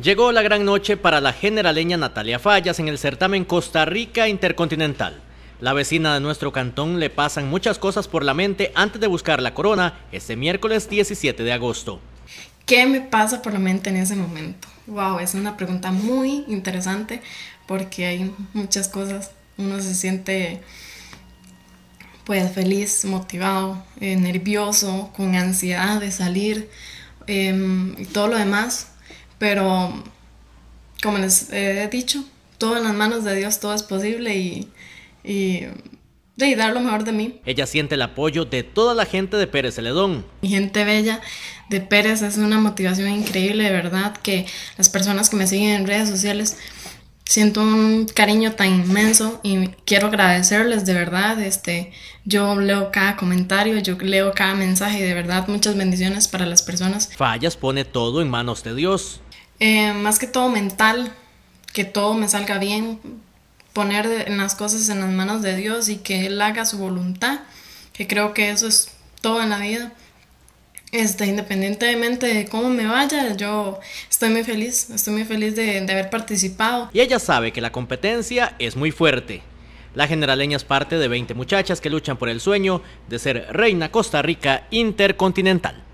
Llegó la gran noche para la generaleña Natalia Fallas en el certamen Costa Rica Intercontinental. La vecina de nuestro cantón le pasan muchas cosas por la mente antes de buscar la corona este miércoles 17 de agosto. ¿Qué me pasa por la mente en ese momento? Wow, es una pregunta muy interesante porque hay muchas cosas. Uno se siente pues feliz, motivado, eh, nervioso, con ansiedad de salir em, y todo lo demás pero, como les he dicho, todo en las manos de Dios, todo es posible y, de dar lo mejor de mí. Ella siente el apoyo de toda la gente de Pérez Celedón. Mi gente bella de Pérez es una motivación increíble, de verdad, que las personas que me siguen en redes sociales siento un cariño tan inmenso y quiero agradecerles de verdad. Este, yo leo cada comentario, yo leo cada mensaje y de verdad muchas bendiciones para las personas. Fallas pone todo en manos de Dios. Eh, más que todo mental, que todo me salga bien, poner las cosas en las manos de Dios y que Él haga su voluntad, que creo que eso es todo en la vida. Este, independientemente de cómo me vaya, yo estoy muy feliz, estoy muy feliz de, de haber participado. Y ella sabe que la competencia es muy fuerte. La generaleña es parte de 20 muchachas que luchan por el sueño de ser reina Costa Rica intercontinental.